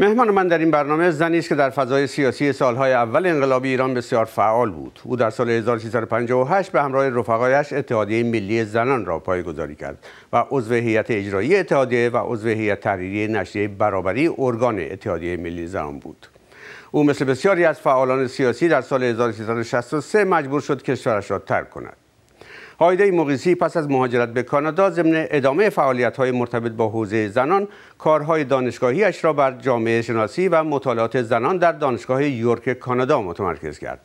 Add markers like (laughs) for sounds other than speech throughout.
مهمان من در این برنامه زنی است که در فضای سیاسی سالهای اول انقلاب ایران بسیار فعال بود او در سال 1358 به همراه رفقایش اتحادیه ملی زنان را پایگذاری کرد و عضو هیئت اجرایی اتحادیه و عضو هیئت تحریریه نشریه برابری ارگان اتحادیه ملی زنان بود او مثل بسیاری از فعالان سیاسی در سال 1363 مجبور شد کشورش را ترک کند هایده مقیسی پس از مهاجرت به کانادا ضمن ادامه های مرتبط با حوزه زنان کارهای دانشگاهی را بر جامعه شناسی و مطالعات زنان در دانشگاه یورک کانادا متمرکز کرد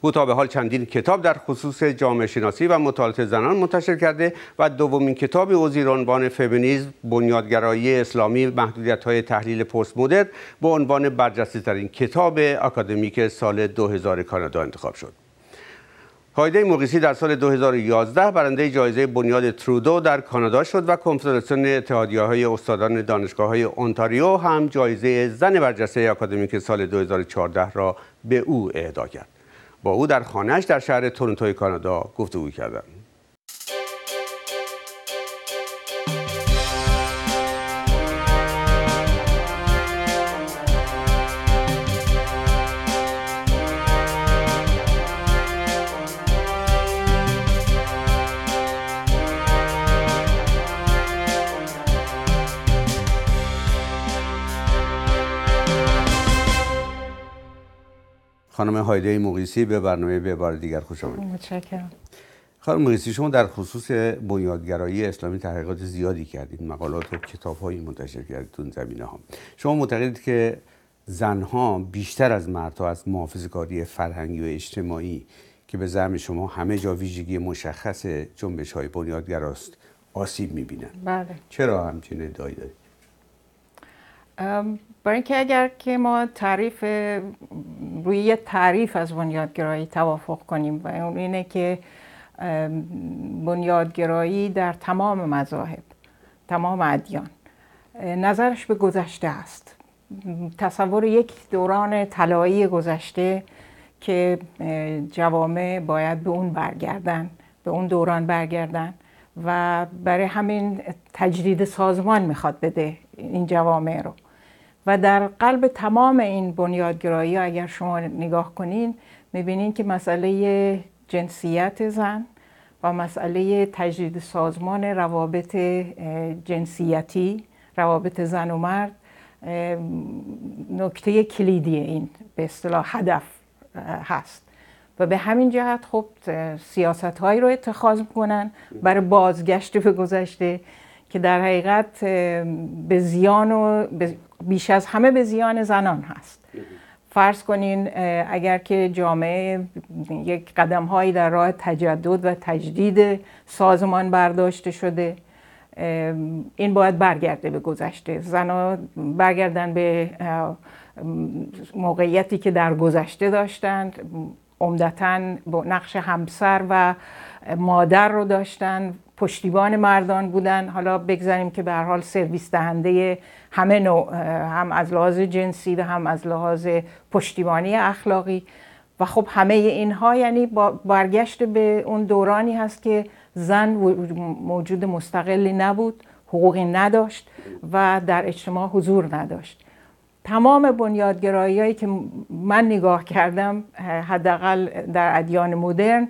او تا به حال چندین کتاب در خصوص جامعه شناسی و مطالعات زنان منتشر کرده و دومین کتاب او زیر عنوان فمینیزم بنیادگرایی اسلامی محدودیت های تحلیل پست مدرن با عنوان برجسته ترین کتاب اکادمیک سال 2000 کانادا انتخاب شد هایده موقیسی در سال 2011 برنده جایزه بنیاد ترودو در کانادا شد و کنفدراسیون اتحادیه های استادان دانشگاه های اونتاریو هم جایزه زن برجسته اکادمیک سال 2014 را به او اهدا کرد. با او در خانهش در شهر تورنتو کانادا گفتگو کردند. خانم هایده مقیسی به برنامه به بار دیگر خوش آمدید متشکرم خانم مقیسی شما در خصوص بنیادگرایی اسلامی تحقیقات زیادی کردید مقالات و کتابهایی منتشر کردید تو زمینه شما معتقدید که زنها بیشتر از مردها از محافظ فرهنگی و اجتماعی که به زعم شما همه جا ویژگی مشخص جنبش های بنیادگراست آسیب می‌بینند. بله. چرا همچین ادعایی برای اینکه اگر که ما تعریف روی یه تعریف از بنیادگرایی توافق کنیم و اون اینه که بنیادگرایی در تمام مذاهب تمام ادیان نظرش به گذشته است تصور یک دوران طلایی گذشته که جوامع باید به اون برگردن به اون دوران برگردن و برای همین تجدید سازمان میخواد بده این جوامع رو و در قلب تمام این بنیادگرایی اگر شما نگاه کنین میبینین که مسئله جنسیت زن و مسئله تجدید سازمان روابط جنسیتی روابط زن و مرد نکته کلیدی این به اصطلاح هدف هست و به همین جهت خب سیاست هایی رو اتخاذ میکنن برای بازگشت به گذشته که در حقیقت به زیان و بیش از همه به زیان زنان هست فرض کنین اگر که جامعه یک قدم هایی در راه تجدد و تجدید سازمان برداشته شده این باید برگرده به گذشته زنها برگردن به موقعیتی که در گذشته داشتند عمدتا با نقش همسر و مادر رو داشتن پشتیبان مردان بودن حالا بگذاریم که به حال سرویس دهنده همه نوع هم از لحاظ جنسی و هم از لحاظ پشتیبانی اخلاقی و خب همه اینها یعنی با برگشت به اون دورانی هست که زن موجود مستقلی نبود حقوقی نداشت و در اجتماع حضور نداشت تمام بنیادگرایی که من نگاه کردم حداقل در ادیان مدرن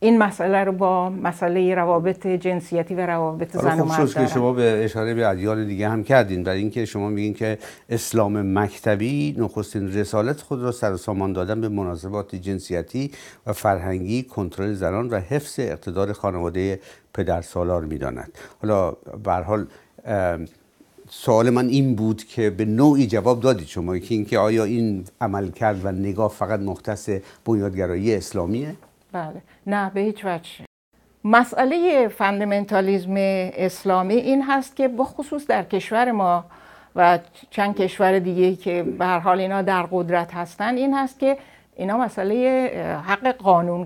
این مسئله رو با مسئله روابط جنسیتی و روابط زن و مرد که شما به اشاره به ادیان دیگه هم کردین برای اینکه شما میگین که اسلام مکتبی نخستین رسالت خود را سر سامان دادن به مناسبات جنسیتی و فرهنگی کنترل زنان و حفظ اقتدار خانواده پدرسالار میداند حالا به سوال من این بود که به نوعی جواب دادید شما که اینکه آیا این عمل کرد و نگاه فقط مختص بنیادگرایی اسلامیه؟ بله نه به هیچ وجه مسئله فندمنتالیزم اسلامی این هست که بخصوص در کشور ما و چند کشور دیگه که به هر حال اینا در قدرت هستن این هست که اینا مسئله حق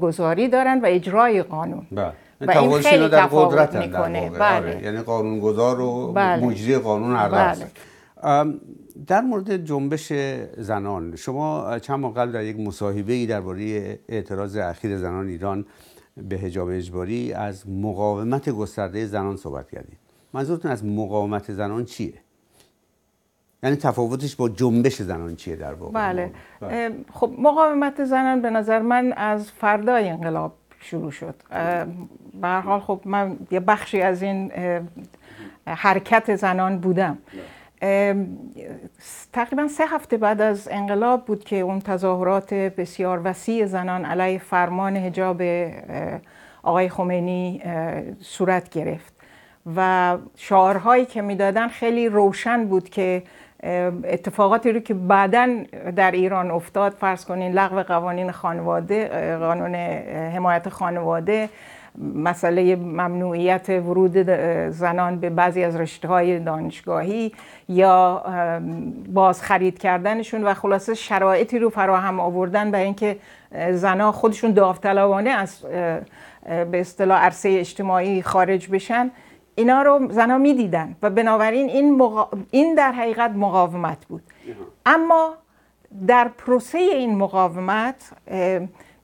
گذاری دارن و اجرای قانون بله. و این خیلی در قدرت میکنه بله. آره، یعنی قانونگذار و بله. مجری قانون هر بله. در مورد جنبش زنان شما چند ماه قبل در یک مصاحبه ای درباره اعتراض اخیر زنان ایران به حجاب اجباری از مقاومت گسترده زنان صحبت کردید منظورتون از مقاومت زنان چیه یعنی تفاوتش با جنبش زنان چیه در واقع بله. بله. خب مقاومت زنان به نظر من از فردای انقلاب شروع شد به حال خب من یه بخشی از این حرکت زنان بودم تقریبا سه هفته بعد از انقلاب بود که اون تظاهرات بسیار وسیع زنان علیه فرمان هجاب آقای خمینی صورت گرفت و شعارهایی که میدادن خیلی روشن بود که اتفاقاتی رو که بعدا در ایران افتاد فرض کنین لغو قوانین خانواده قانون حمایت خانواده مسئله ممنوعیت ورود زنان به بعضی از رشته های دانشگاهی یا باز خرید کردنشون و خلاصه شرایطی رو فراهم آوردن به اینکه زنها خودشون داوطلبانه از به اصطلاح عرصه اجتماعی خارج بشن اینا رو زنا میدیدن و بنابراین این, این در حقیقت مقاومت بود اما در پروسه این مقاومت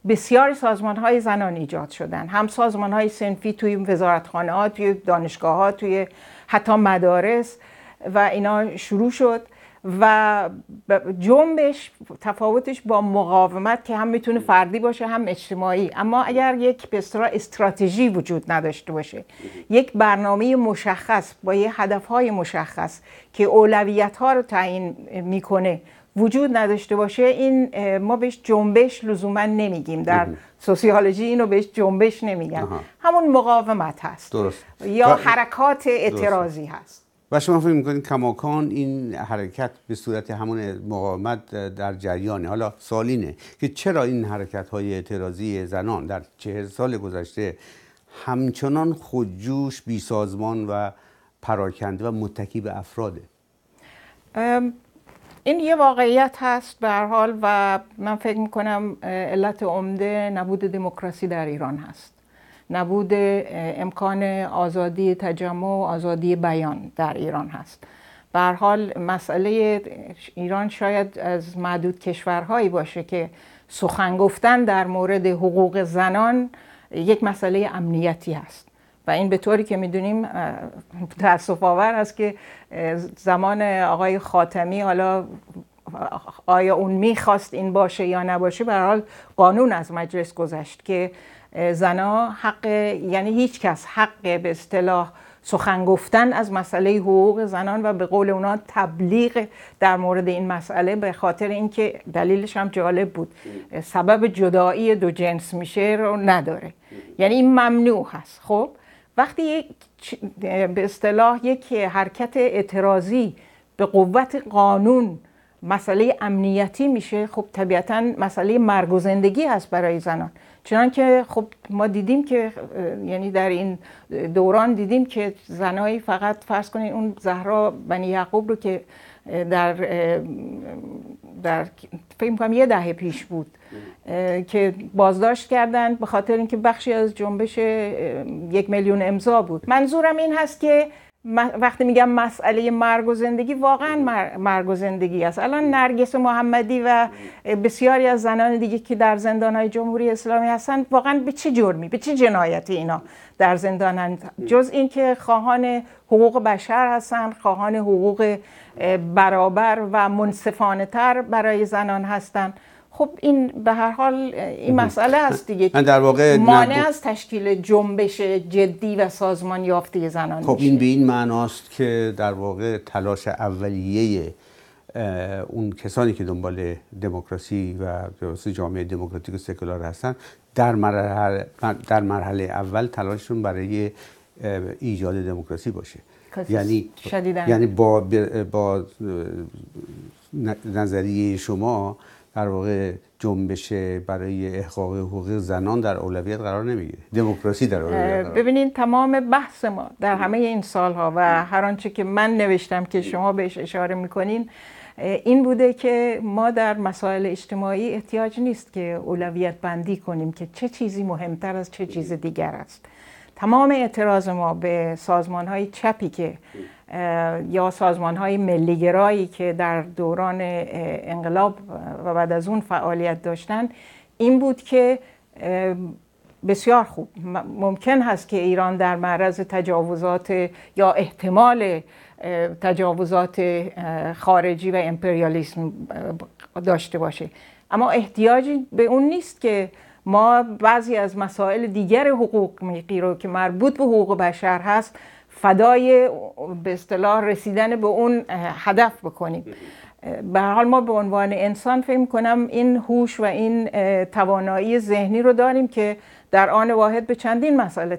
بسیاری سازمان های زنان ایجاد شدن هم سازمان های سنفی توی وزارتخانه ها توی دانشگاه ها توی حتی مدارس و اینا شروع شد و جنبش تفاوتش با مقاومت که هم میتونه فردی باشه هم اجتماعی اما اگر یک به استراتژی وجود نداشته باشه یک برنامه مشخص با یه هدفهای مشخص که اولویت ها رو تعیین میکنه وجود نداشته باشه این ما بهش جنبش لزوما نمیگیم در سوسیالوژی اینو بهش جنبش نمیگن همون مقاومت هست یا حرکات اعتراضی هست و شما فکر میکنید کماکان این حرکت به صورت همون مقاومت در جریانه حالا سالینه که چرا این حرکت های اعتراضی زنان در چهر سال گذشته همچنان خودجوش بیسازمان و پراکنده و متکی به افراده این یه واقعیت هست به هر حال و من فکر میکنم علت عمده نبود دموکراسی در ایران هست نبود امکان آزادی تجمع و آزادی بیان در ایران هست به حال مسئله ایران شاید از معدود کشورهایی باشه که سخن گفتن در مورد حقوق زنان یک مسئله امنیتی هست و این به طوری که میدونیم در آور است که زمان آقای خاتمی حالا آیا اون میخواست این باشه یا نباشه به حال قانون از مجلس گذشت که زنا حق یعنی هیچ کس حق به اصطلاح سخن گفتن از مسئله حقوق زنان و به قول اونا تبلیغ در مورد این مسئله به خاطر اینکه دلیلش هم جالب بود سبب جدایی دو جنس میشه رو نداره یعنی این ممنوع هست خب وقتی به اصطلاح یک حرکت اعتراضی به قوت قانون مسئله امنیتی میشه خب طبیعتا مسئله مرگ و زندگی هست برای زنان چنانکه خب ما دیدیم که یعنی در این دوران دیدیم که زنایی فقط فرض کنید اون زهرا بنی یعقوب رو که در در فکر میکنم یه دهه پیش بود که بازداشت کردن به خاطر اینکه بخشی از جنبش یک میلیون امضا بود منظورم این هست که وقتی میگم مسئله مرگ و زندگی واقعا مرگ و زندگی است الان نرگس محمدی و بسیاری از زنان دیگه که در زندان های جمهوری اسلامی هستن واقعا به چه جرمی به چه جنایتی اینا در زندانن جز اینکه خواهان حقوق بشر هستند خواهان حقوق برابر و منصفانه تر برای زنان هستند خب این به هر حال این مسئله است دیگه من در واقع مانع از تشکیل جنبش جدی و سازمان یافته زنان خب این به این معناست که در واقع تلاش اولیه اون کسانی که دنبال دموکراسی و جامعه دموکراتیک و سکولار هستن در مرحله, در مرحله اول تلاششون برای ایجاد دموکراسی باشه یعنی شدیدن. یعنی با, با نظریه شما در واقع جنبش برای احقاق حقوق زنان در اولویت قرار نمیگیره دموکراسی در اولویت ببینید تمام بحث ما در همه این سالها و هر آنچه که من نوشتم که شما بهش اشاره میکنین این بوده که ما در مسائل اجتماعی احتیاج نیست که اولویت بندی کنیم که چه چیزی مهمتر از چه چیز دیگر است تمام اعتراض ما به سازمان های چپی که یا سازمان های ملیگرایی که در دوران انقلاب و بعد از اون فعالیت داشتن این بود که بسیار خوب ممکن هست که ایران در معرض تجاوزات یا احتمال تجاوزات خارجی و امپریالیسم داشته باشه اما احتیاجی به اون نیست که ما بعضی از مسائل دیگر حقوق میقی رو که مربوط به حقوق بشر هست فدای به اصطلاح رسیدن به اون هدف بکنیم به حال ما به عنوان انسان فکر کنم این هوش و این توانایی ذهنی رو داریم که در آن واحد به چندین مسئله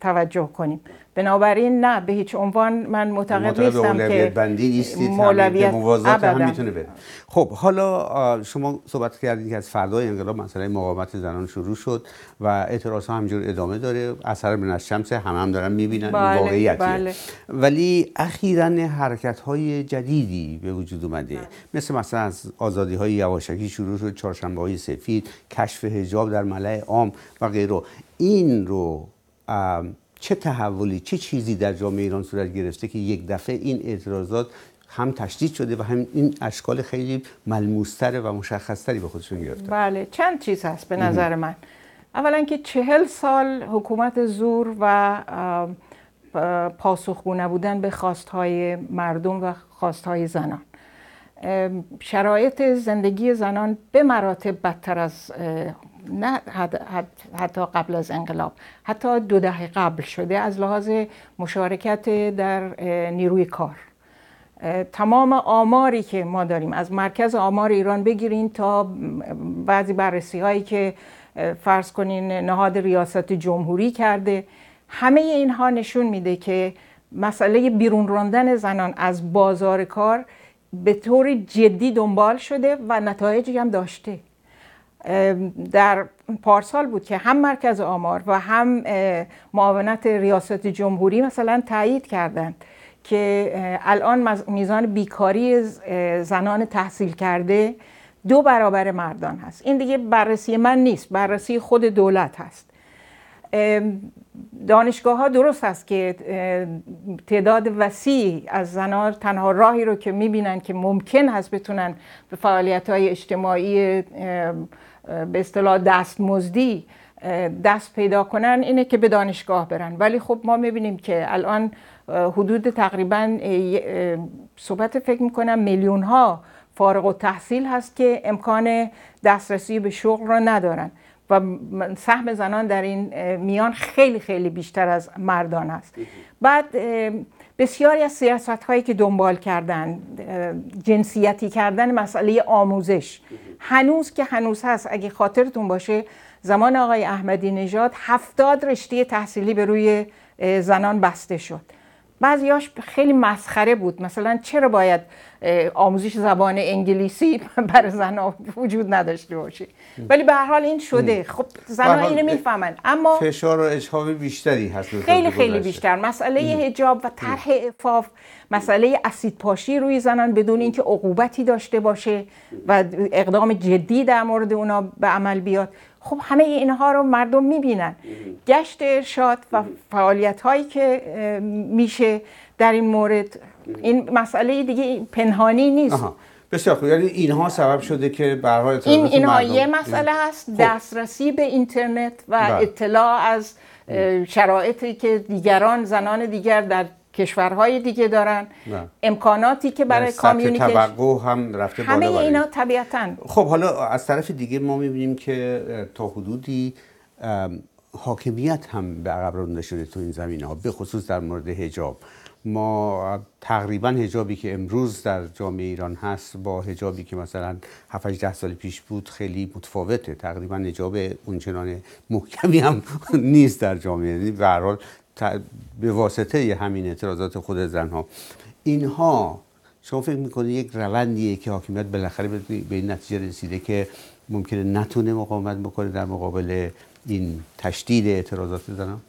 توجه کنیم بنابراین نه به هیچ عنوان من معتقد نیستم که بندی نیستید مولویت موازات هم میتونه بده. خب حالا شما صحبت کردید که از فردای انقلاب مسئله مقاومت زنان شروع شد و اعتراض ها همجور ادامه داره اثر من از شمس هم هم دارن میبینن بله، واقعیتیه بله. ولی اخیرا حرکت های جدیدی به وجود اومده بله. مثل مثلا از آزادی های یواشکی شروع شد چهارشنبه های سفید کشف حجاب در ملع عام و غیره این رو چه تحولی چه چیزی در جامعه ایران صورت گرفته که یک دفعه این اعتراضات هم تشدید شده و هم این اشکال خیلی ملموستر و مشخصتری به خودشون گرفته بله چند چیز هست به نظر من اولا که چهل سال حکومت زور و پاسخگو نبودن به خواستهای مردم و خواستهای زنان شرایط زندگی زنان به مراتب بدتر از نه حتی قبل از انقلاب حتی دو دهه قبل شده از لحاظ مشارکت در نیروی کار تمام آماری که ما داریم از مرکز آمار ایران بگیرین تا بعضی بررسی هایی که فرض کنین نهاد ریاست جمهوری کرده همه اینها نشون میده که مسئله بیرون راندن زنان از بازار کار به طور جدی دنبال شده و نتایجی هم داشته در پارسال بود که هم مرکز آمار و هم معاونت ریاست جمهوری مثلا تایید کردند که الان میزان بیکاری زنان تحصیل کرده دو برابر مردان هست این دیگه بررسی من نیست بررسی خود دولت هست دانشگاه ها درست است که تعداد وسیع از زنان تنها راهی رو که میبینن که ممکن هست بتونن به فعالیت های اجتماعی به اصطلاح دستمزدی دست پیدا کنن اینه که به دانشگاه برن ولی خب ما میبینیم که الان حدود تقریبا صحبت فکر میکنم میلیون ها فارغ و تحصیل هست که امکان دسترسی به شغل را ندارن و سهم زنان در این میان خیلی خیلی بیشتر از مردان است بعد بسیاری از سیاست هایی که دنبال کردن جنسیتی کردن مسئله آموزش هنوز که هنوز هست اگه خاطرتون باشه زمان آقای احمدی نژاد هفتاد رشته تحصیلی به روی زنان بسته شد بعضیاش خیلی مسخره بود مثلا چرا باید آموزش زبان انگلیسی (laughs) برای زنها وجود نداشته باشه ولی به هر حال این شده خب زنها اینو میفهمن اما فشار و اجهاب بیشتری هست خیلی خیلی بیشتر مسئله حجاب و طرح افاف مسئله اسید پاشی روی زنان بدون اینکه عقوبتی داشته باشه و اقدام جدی در مورد اونا به عمل بیاد خب همه اینها رو مردم میبینن گشت ارشاد و فعالیت هایی که میشه در این مورد این مسئله دیگه پنهانی نیست بسیار خوب یعنی اینها سبب شده که به حال این اینها یه مسئله هست خب. دسترسی به اینترنت و بله. اطلاع از شرایطی که دیگران زنان دیگر در کشورهای دیگه دارن امکاناتی که برای یعنی کامیونیکیشن هم رفته همه اینا طبیعتا خب حالا از طرف دیگه ما میبینیم که تا حدودی حاکمیت هم به عقب رانده شده تو این زمینه ها به خصوص در مورد حجاب ما تقریبا حجابی که امروز در جامعه ایران هست با حجابی که مثلا 7 18 سال پیش بود خیلی متفاوته تقریبا حجاب اونچنان محکمی هم (laughs) نیست در جامعه یعنی به به واسطه همین اعتراضات خود زنها اینها شما فکر میکنید یک روندیه که حاکمیت بالاخره به این نتیجه رسیده که ممکنه نتونه مقاومت بکنه در مقابل این تشدید اعتراضات زنان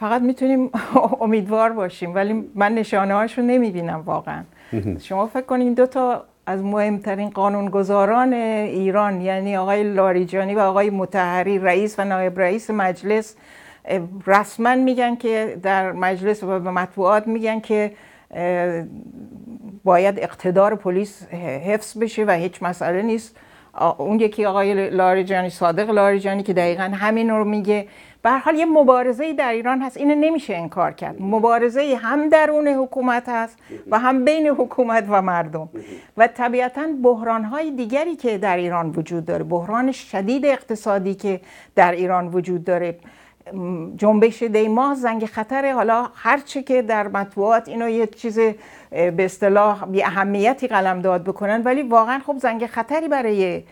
فقط میتونیم (laughs) امیدوار باشیم ولی من نشانه هاشو نمیبینم واقعا (laughs) شما فکر کنید دو تا از مهمترین قانونگذاران ایران یعنی آقای لاریجانی و آقای متحری رئیس و نایب رئیس مجلس رسما میگن که در مجلس و به مطبوعات میگن که باید اقتدار پلیس حفظ بشه و هیچ مسئله نیست اون یکی آقای لاریجانی صادق لاریجانی که دقیقا همین رو میگه به حال یه مبارزه در ایران هست اینو نمیشه انکار کرد مبارزه هم درون حکومت هست و هم بین حکومت و مردم و طبیعتا بحران های دیگری که در ایران وجود داره بحران شدید اقتصادی که در ایران وجود داره جنبش دیما زنگ خطر حالا هرچه که در مطبوعات اینو یه چیز به اصطلاح بی اهمیتی قلم داد بکنن ولی واقعا خب زنگ خطری برای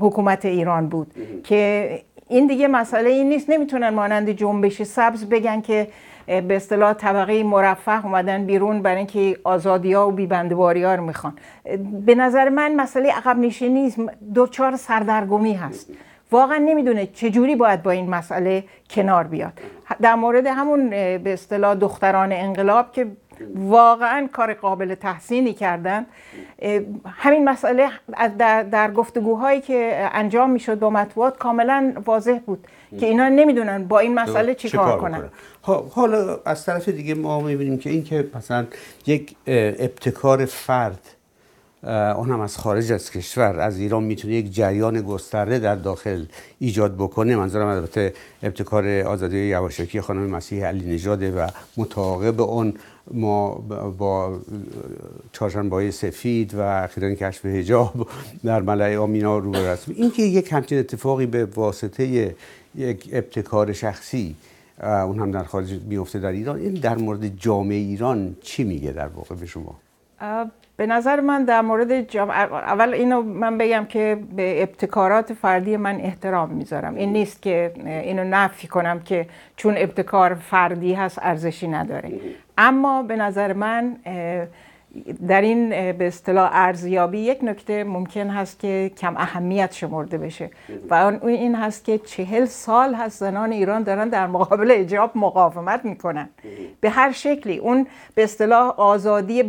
حکومت ایران بود که این دیگه مسئله این نیست نمیتونن مانند جنبش سبز بگن که به اصطلاح طبقه مرفه اومدن بیرون برای اینکه آزادی ها و بیبندواری ها رو میخوان به نظر من مسئله عقب نشینی نیست دو سردرگمی هست واقعا نمیدونه چجوری باید با این مسئله کنار بیاد در مورد همون به اصطلاح دختران انقلاب که واقعا کار قابل تحسینی کردن همین مسئله در, در گفتگوهایی که انجام میشد با مطبوعات کاملا واضح بود که اینا نمیدونن با این مسئله کار کنن خب، حالا از طرف دیگه ما میبینیم که این که مثلا یک ابتکار فرد اون هم از خارج از کشور از ایران میتونه یک جریان گسترده در داخل ایجاد بکنه منظورم البته ابتکار آزادی یواشکی خانم مسیح علی نژاد و متعاقب اون ما با چهارشنبه سفید و اخیرا کشف هجاب در ملعه آمینا رو برسیم اینکه یک همچین اتفاقی به واسطه یک ابتکار شخصی اون هم در خارج میفته در ایران این در مورد جامعه ایران چی میگه در واقع به شما به نظر من در مورد اول اینو من بگم که به ابتکارات فردی من احترام میذارم این نیست که اینو نفی کنم که چون ابتکار فردی هست ارزشی نداره اما به نظر من در این به اصطلاح ارزیابی یک نکته ممکن هست که کم اهمیت شمرده بشه بله. و اون این هست که چهل سال هست زنان ایران دارن در مقابل اجاب مقاومت میکنن بله. به هر شکلی اون به اصطلاح آزادی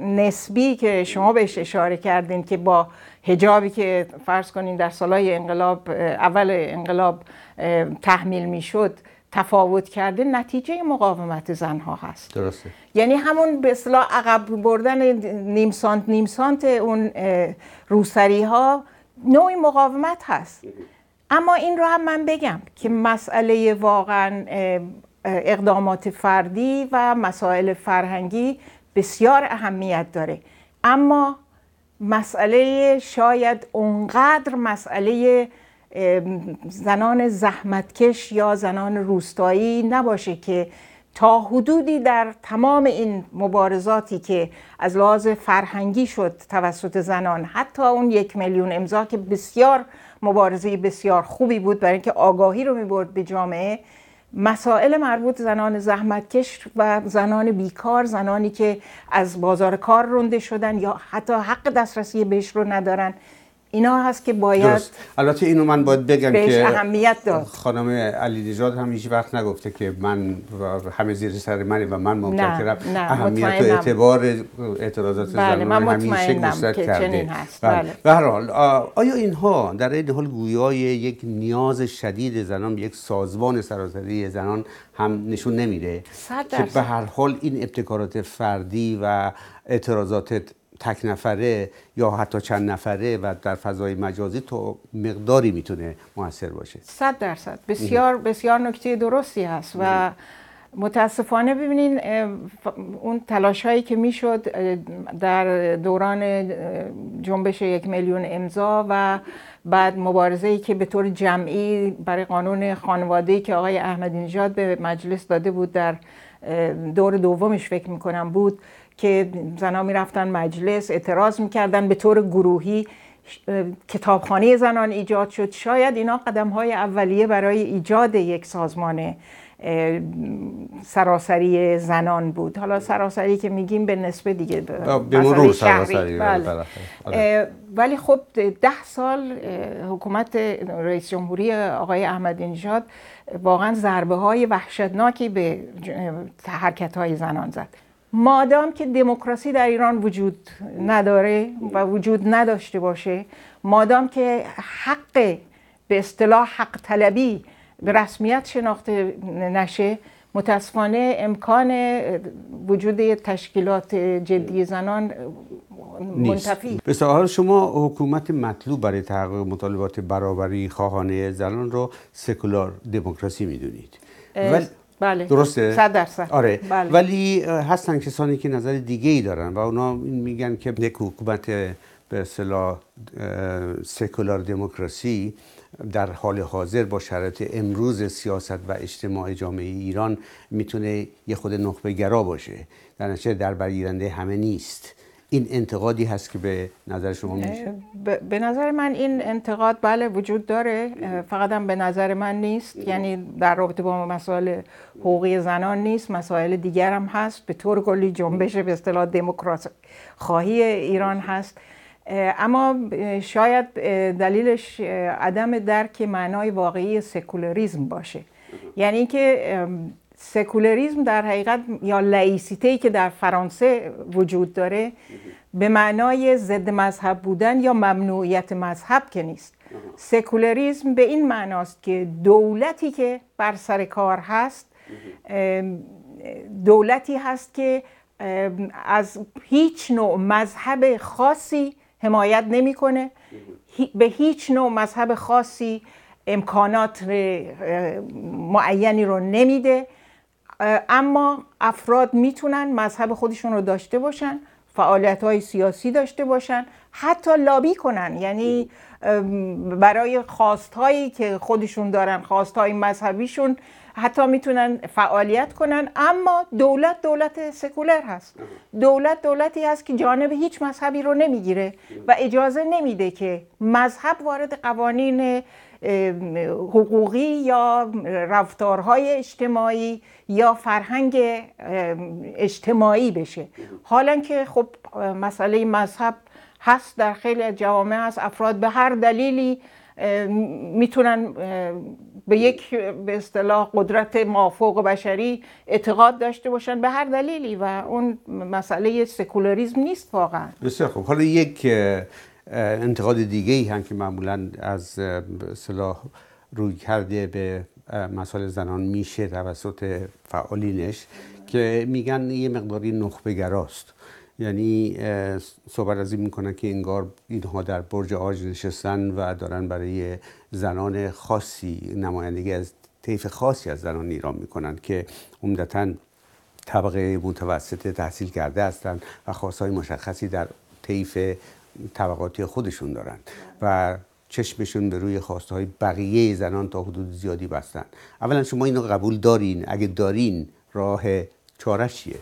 نسبی که شما بهش اشاره کردین که با هجابی که فرض کنین در سالهای انقلاب اول انقلاب تحمیل میشد تفاوت کرده نتیجه مقاومت ها هست درسته یعنی همون به اصطلاح عقب بردن نیم سانت نیم سانت اون روسری ها نوعی مقاومت هست اما این رو هم من بگم که مسئله واقعا اقدامات فردی و مسائل فرهنگی بسیار اهمیت داره اما مسئله شاید اونقدر مسئله زنان زحمتکش یا زنان روستایی نباشه که تا حدودی در تمام این مبارزاتی که از لحاظ فرهنگی شد توسط زنان حتی اون یک میلیون امضا که بسیار مبارزه بسیار خوبی بود برای اینکه آگاهی رو میبرد به جامعه مسائل مربوط زنان زحمتکش و زنان بیکار زنانی که از بازار کار رونده شدن یا حتی حق دسترسی بهش رو ندارن اینا هست که باید البته اینو من باید بگم که اهمیت داد خانم علی نژاد هم هیچ وقت نگفته که من همه زیر سر منه و من ممتکرم اهمیت و اعتبار اعتراضات بله. زنان همیشه گسترد کرده بله. بله. به هر حال آیا اینها در این حال گویای یک نیاز شدید زنان یک سازمان سراسری زنان هم نشون نمیده که به هر حال این ابتکارات فردی و اعتراضات تک نفره یا حتی چند نفره و در فضای مجازی تو مقداری میتونه موثر باشه صد درصد بسیار بسیار نکته درستی هست و متاسفانه ببینین اون تلاش هایی که میشد در دوران جنبش یک میلیون امضا و بعد مبارزه ای که به طور جمعی برای قانون خانواده که آقای احمدی نژاد به مجلس داده بود در دور دومش فکر میکنم بود که زنها میرفتن مجلس اعتراض میکردن به طور گروهی کتابخانه زنان ایجاد شد شاید اینا قدم های اولیه برای ایجاد یک سازمان سراسری زنان بود حالا سراسری که میگیم به نسبه دیگه به مرور سراسری بله. بله، آره. ولی خب ده سال حکومت رئیس جمهوری آقای احمد نژاد واقعا ضربه های وحشتناکی به حرکت های زنان زد مادام که دموکراسی در ایران وجود نداره و وجود نداشته باشه مادام که حق به اصطلاح حق طلبی به رسمیت شناخته نشه متاسفانه امکان وجود تشکیلات جدی زنان منتفی به شما حکومت مطلوب برای تحقق مطالبات برابری خواهانه زنان رو سکولار دموکراسی میدونید بله درسته؟ صد درصد آره بله. ولی هستن کسانی که نظر دیگه ای دارن و اونا میگن که یک حکومت به اصطلاح سکولار دموکراسی در حال حاضر با شرایط امروز سیاست و اجتماع جامعه ایران میتونه یه خود نخبه گرا باشه در نتیجه در برگیرنده همه نیست این انتقادی هست که به نظر شما میشه به نظر من این انتقاد بله وجود داره فقط هم به نظر من نیست یعنی در رابطه با مسائل حقوقی زنان نیست مسائل دیگر هم هست به طور کلی جنبش به اصطلاح دموکرات خواهی ایران هست اما شاید دلیلش عدم درک معنای واقعی سکولاریزم باشه یعنی که سکولریزم در حقیقت یا ای که در فرانسه وجود داره به معنای ضد مذهب بودن یا ممنوعیت مذهب که نیست سکولریزم به این معناست که دولتی که بر سر کار هست دولتی هست که از هیچ نوع مذهب خاصی حمایت نمیکنه به هیچ نوع مذهب خاصی امکانات معینی رو نمیده اما افراد میتونن مذهب خودشون رو داشته باشن فعالیت های سیاسی داشته باشن حتی لابی کنن یعنی برای خواستهایی که خودشون دارن خواست های مذهبیشون حتی میتونن فعالیت کنن اما دولت دولت سکولر هست دولت دولتی هست که جانب هیچ مذهبی رو نمیگیره و اجازه نمیده که مذهب وارد قوانین حقوقی یا رفتارهای اجتماعی یا فرهنگ اجتماعی بشه حالا که خب مسئله مذهب هست در خیلی از جوامع هست افراد به هر دلیلی میتونن به یک به اصطلاح قدرت مافوق بشری اعتقاد داشته باشن به هر دلیلی و اون مسئله سکولاریزم نیست واقعا بسیار خب حالا یک انتقاد دیگه ای هم که معمولا از صلاح روی کرده به مسائل زنان میشه توسط فعالینش که میگن یه مقداری نخبگراست یعنی صحبت از این میکنن که انگار اینها در برج آج نشستن و دارن برای زنان خاصی نمایندگی از طیف خاصی از زنان ایران میکنن که عمدتا طبقه متوسط تحصیل کرده هستند و خاصهای مشخصی در طیف طبقاتی خودشون دارن و چشمشون به روی خواسته های بقیه زنان تا حدود زیادی بستن اولا شما اینو قبول دارین اگه دارین راه چاره چیه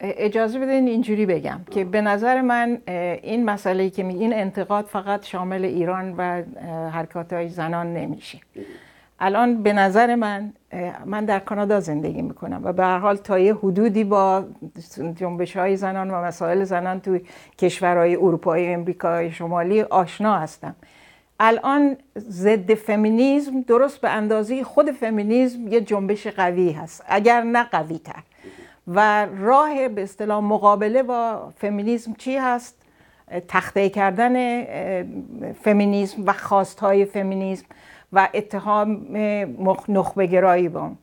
اجازه بدین اینجوری بگم که به نظر من این مسئله که می این انتقاد فقط شامل ایران و حرکات های زنان نمیشه الان به نظر من من در کانادا زندگی میکنم و به هر حال تا یه حدودی با جنبش های زنان و مسائل زنان توی کشورهای اروپایی و امریکای شمالی آشنا هستم الان ضد فمینیزم درست به اندازه خود فمینیزم یه جنبش قوی هست اگر نه قوی تر و راه به اصطلاح مقابله با فمینیزم چی هست تخته کردن فمینیزم و خواستهای فمینیزم و اتهام نخبه گرایی به اون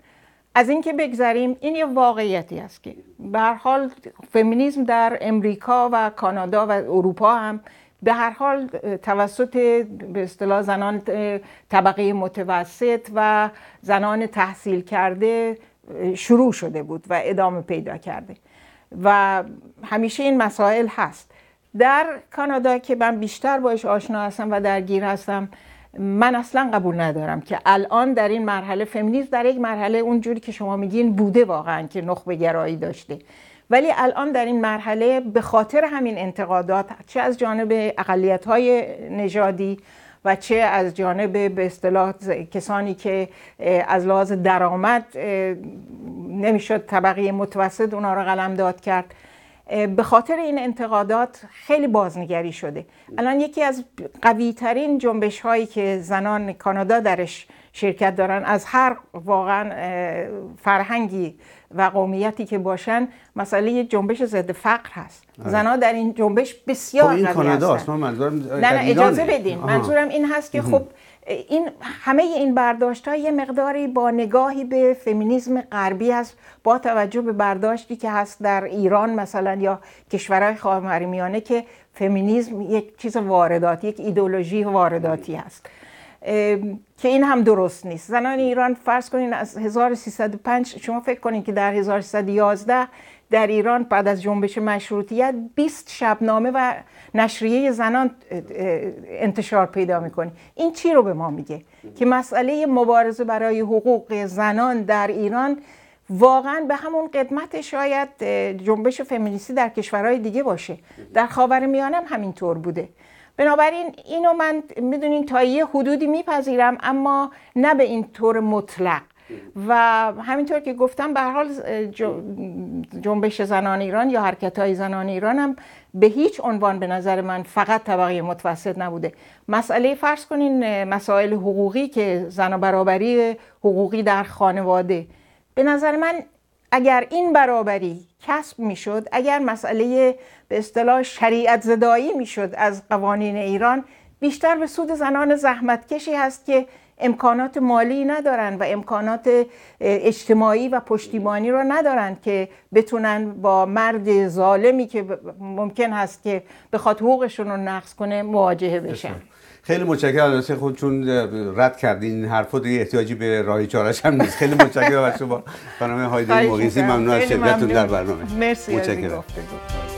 از اینکه بگذریم این یه واقعیتی است که به هر حال فمینیسم در امریکا و کانادا و اروپا هم به هر حال توسط به اصطلاح زنان طبقه متوسط و زنان تحصیل کرده شروع شده بود و ادامه پیدا کرده و همیشه این مسائل هست در کانادا که من بیشتر باش آشنا هستم و درگیر هستم من اصلا قبول ندارم که الان در این مرحله فمینیز در یک مرحله اونجوری که شما میگین بوده واقعا که نخبه گرایی داشته ولی الان در این مرحله به خاطر همین انتقادات چه از جانب اقلیت های نژادی و چه از جانب به اصطلاح کسانی که از لحاظ درآمد نمیشد طبقه متوسط اونا رو داد کرد به خاطر این انتقادات خیلی بازنگری شده الان یکی از قوی ترین جنبش هایی که زنان کانادا درش شرکت دارن از هر واقعا فرهنگی و قومیتی که باشن مسئله جنبش ضد فقر هست آره. زنان در این جنبش بسیار خب قوی این نه اجازه بدین منظورم این هست که خب این همه این برداشت یه مقداری با نگاهی به فمینیزم غربی است با توجه به برداشتی که هست در ایران مثلا یا کشورهای خاورمیانه که فمینیزم یک چیز وارداتی یک ایدولوژی وارداتی هست که این هم درست نیست زنان ایران فرض کنین از 1305 شما فکر کنین که در 1311 در ایران بعد از جنبش مشروطیت 20 شبنامه و نشریه زنان انتشار پیدا میکنه این چی رو به ما میگه که مسئله مبارزه برای حقوق زنان در ایران واقعا به همون قدمت شاید جنبش فمینیستی در کشورهای دیگه باشه در خاور میانم همینطور بوده بنابراین اینو من میدونین تا یه حدودی میپذیرم اما نه به این طور مطلق و همینطور که گفتم به حال جنبش زنان ایران یا حرکت های زنان ایران هم به هیچ عنوان به نظر من فقط طبقه متوسط نبوده مسئله فرض کنین مسائل حقوقی که زن و برابری حقوقی در خانواده به نظر من اگر این برابری کسب میشد اگر مسئله به اصطلاح شریعت زدایی میشد از قوانین ایران بیشتر به سود زنان زحمتکشی هست که امکانات مالی ندارن و امکانات اجتماعی و پشتیبانی رو ندارن که بتونن با مرد ظالمی که ممکن هست که بخواد حقوقشون رو نقض کنه مواجهه بشن خیلی متشکرم خود خب چون رد کردین این حرفو دیگه احتیاجی به راهی چارش هم نیست خیلی متشکرم از شما خانم هایده موریزی ممنون از شرکتتون در برنامه مرسی متشکرم